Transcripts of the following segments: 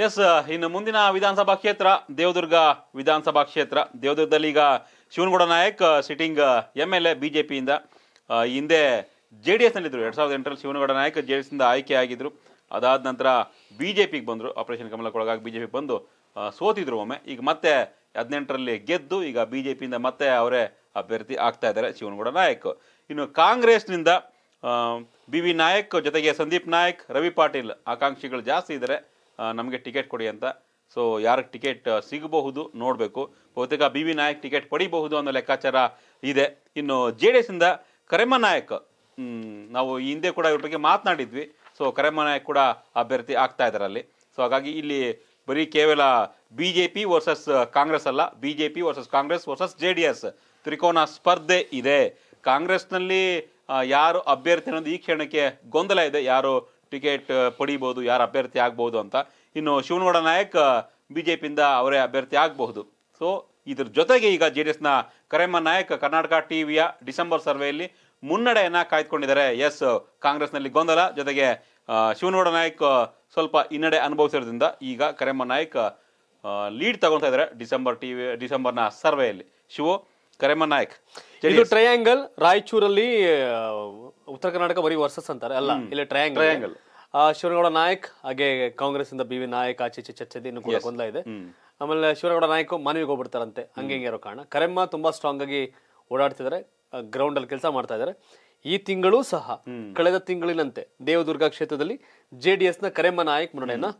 S ಇನ್ನು ಮುಂದಿನ ವಿಧಾನಸಭಾ ಕ್ಷೇತ್ರ ದೇವದುರ್ಗ ವಿಧಾನಸಭಾ ಕ್ಷೇತ್ರ ದೇವದುರ್ಗದಲ್ಲಿ ಈಗ Shivanagouda Nayak sitting M L A B J ಪಿಯಿಂದ ಹಿಂದೆ ಜೆ ಡಿ ಎಸ್ನಲ್ಲಿದ್ದರು ಎರಡು ಸಾವಿರದ ಎಂಟರಲ್ಲಿ ಶಿವನಗೌಡ ನಾಯಕ್ ಜೆ ಡಿ ಎಸ್ನಿಂದ ಆಯ್ಕೆಯಾಗಿದ್ದರು ಅದಾದ ನಂತರ ಬಿ ಜೆ ಪಿಗೆ ಬಂದರು ಆಪರೇಷನ್ ಕಮಲಕ್ಕೊಳಗಾಗಿ ಬಿ ಜೆ ಪಿ ಬಂದು uh, ಸೋತಿದ್ರು ಒಮ್ಮೆ ಈಗ ಮತ್ತೆ ಹದಿನೆಂಟರಲ್ಲಿ ಗೆದ್ದು ಈಗ ಬಿ ಜೆ ಪಿಯಿಂದ ಮತ್ತೆ ಅವರೇ ಅಭ್ಯರ್ಥಿ ಆಗ್ತಾ ಇದ್ದಾರೆ ಶಿವನಗೌಡ ನಾಯಕ್ ಇನ್ನು ಕಾಂಗ್ರೆಸ್ನಿಂದ ಬಿ uh, ವಿ ನಾಯಕ್ ಜೊತೆಗೆ ಸಂದೀಪ್ ನಾಯಕ್ ರವಿ ಪಾಟೀಲ್ ಆಕಾಂಕ್ಷಿಗಳು ಜಾಸ್ತಿ ಇದ್ದಾರೆ ನಮಗೆ ಟಿಕೆಟ್ ಕೊಡಿ ಅಂತ ಸೊ ಯಾರಿಗೆ ಟಿಕೆಟ್ ಸಿಗಬಹುದು ನೋಡಬೇಕು ಬಹುತೇಕ ಬಿ ವಿ ನಾಯಕ್ ಟಿಕೆಟ್ ಪಡಿಬಹುದು ಅನ್ನೋ ಲೆಕ್ಕಾಚಾರ ಇದೆ ಇನ್ನು ಜೆ ಡಿ ಎಸ್ಸಿಂದ ಕರೆಮ್ಮ ನಾಯಕ್ ನಾವು ಈ ಹಿಂದೆ ಕೂಡ ಇವ್ರ ಬಗ್ಗೆ ಮಾತನಾಡಿದ್ವಿ ಸೊ ಕರೆಮ್ಮ ನಾಯಕ್ ಕೂಡ ಅಭ್ಯರ್ಥಿ ಆಗ್ತಾ ಇದ್ದಾರೆ ಅಲ್ಲಿ ಸೊ ಹಾಗಾಗಿ ಇಲ್ಲಿ ಬರೀ ಕೇವಲ B J P versus Congress ಅಲ್ಲ B J P versus Congress versus J D S ತ್ರಿಕೋನ ಸ್ಪರ್ಧೆ ಇದೆ ಕಾಂಗ್ರೆಸ್ನಲ್ಲಿ ಯಾರು ಅಭ್ಯರ್ಥಿ ಅನ್ನೋದು ಈ ಕ್ಷಣಕ್ಕೆ ಗೊಂದಲ ಇದೆ ಯಾರು ಟಿಕೆಟ್ ಪಡಿಬೋದು ಯಾರು ಅಭ್ಯರ್ಥಿ ಆಗ್ಬೋದು ಅಂತ ಇನ್ನು ಶಿವನಗೌಡ ನಾಯಕ್ ಬಿ ಜೆ ಪಿಯಿಂದ ಅವರೇ ಅಭ್ಯರ್ಥಿ ಆಗಬಹುದು ಸೊ ಇದ್ರ ಜೊತೆಗೆ ಈಗ ಜೆ ಡಿ ಎಸ್ನ ಕರೇಮ ನಾಯಕ್ ಕರ್ನಾಟಕ ಟಿ ವಿಯ ಡಿಸೆಂಬರ್ ಸರ್ವೆಯಲ್ಲಿ ಮುನ್ನಡೆಯನ್ನು ಕಾಯ್ದುಕೊಂಡಿದ್ದಾರೆ ಎಸ್ ಕಾಂಗ್ರೆಸ್ನಲ್ಲಿ ಗೊಂದಲ ಜೊತೆಗೆ ಶಿವನಗೌಡ ನಾಯಕ್ ಸ್ವಲ್ಪ ಹಿನ್ನಡೆ ಅನುಭವಿಸಿರೋದ್ರಿಂದ ಈಗ ಕರೆಮ್ಮ ನಾಯಕ್ ಲೀಡ್ ತಗೊಳ್ತಾ ಇದ್ದಾರೆ ಡಿಸೆಂಬರ್ ಟಿ ವಿ ಡಿಸೆಂಬರ್ನ ಸರ್ವೆಯಲ್ಲಿ ಶಿವ ಕರೇಮ ನಾಯಕ್ ಇದು ಟ್ರಯಾಂಗಲ್ ರಾಯಚೂರಲ್ಲಿ ಉತ್ತರ ಕರ್ನಾಟಕ ಬರೀ ವರ್ಸಸ್ ಅಂತಾರೆ ಅಲ್ಲ ಇಲ್ಲಿ ಟ್ರಯಾಂಗಲ್ ಶಿವನಗೌಡ ನಾಯಕ್ ಹಾಗೆ ಕಾಂಗ್ರೆಸ್ ಇಂದ ಬಿ ವಿ ನಾಯಕ್ ಆಚೆ ಇನ್ನು ಕೂಡ ಗೊಂದಲ ಇದೆ ಆಮೇಲೆ ಶಿವನಗೌಡ ನಾಯಕ್ ಮನವಿಗೆ ಹೋಗ್ಬಿಡ್ತಾರಂತೆ ಹಂಗೆ ಹಿಂಗೆ ಇರೋ ಕಾರಣ ಕರೆಮ್ಮ ತುಂಬಾ ಸ್ಟ್ರಾಂಗ್ ಆಗಿ ಓಡಾಡ್ತಿದ್ದಾರೆ ಗ್ರೌಂಡ್ ಅಲ್ಲಿ ಕೆಲಸ ಮಾಡ್ತಾ ಇದಾರೆ ಈ ತಿಂಗಳು ಸಹ ಕಳೆದ ತಿಂಗಳಿನಂತೆ ದೇವದುರ್ಗ ಕ್ಷೇತ್ರದಲ್ಲಿ ಜೆಡಿಎಸ್ ನ ಕರೆಮ್ಮ ನಾಯಕ್ ಮುನ್ನಡೆಯನ್ನ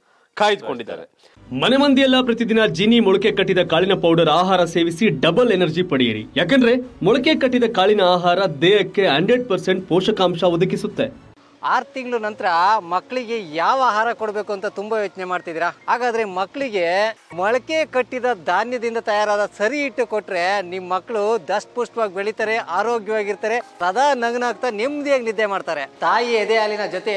ಕಾಯ್ದುಕೊಂಡಿದ್ದಾರೆ ಮನೆ ಮಂದಿಯೆಲ್ಲ ಪ್ರತಿದಿನ ಜಿನಿ ಮೊಳಕೆ ಕಟ್ಟಿದ ಕಾಳಿನ ಪೌಡರ್ ಆಹಾರ ಸೇವಿಸಿ ಡಬಲ್ ಎನರ್ಜಿ ಪಡೆಯಿರಿ ಯಾಕಂದ್ರೆ ಮೊಳಕೆ ಕಟ್ಟಿದ ಕಾಳಿನ ಆಹಾರ ದೇಹಕ್ಕೆ ಹಂಡ್ರೆಡ್ ಪರ್ಸೆಂಟ್ ಪೋಷಕಾಂಶ ಒದಗಿಸುತ್ತೆ ಆರು ತಿಂಗಳ ನಂತರ ಮಕ್ಕಳಿಗೆ ಯಾವ ಆಹಾರ ಕೊಡಬೇಕು ಅಂತ ತುಂಬಾ ಯೋಚನೆ ಮಾಡ್ತಿದ್ದೀರಾ ಹಾಗಾದ್ರೆ ಮಕ್ಕಳಿಗೆ ಮೊಳಕೆ ಕಟ್ಟಿದ ಧಾನ್ಯದಿಂದ ತಯಾರಾದ ಸರಿ ಇಟ್ಟು ಕೊಟ್ರೆ ನಿಮ್ಮ ಮಕ್ಕಳು ದಷ್ಟಪುಷ್ಟವಾಗಿ ಬೆಳೀತಾರೆ ಆರೋಗ್ಯವಾಗಿರ್ತಾರೆ ಸದಾ ನಗನಾಗ್ತಾ ನೆಮ್ಮದಿಯಾಗಿ ನಿದ್ದೆ ಮಾಡ್ತಾರೆ ತಾಯಿ ಎದೆ ಹಾಲಿನ ಜೊತೆ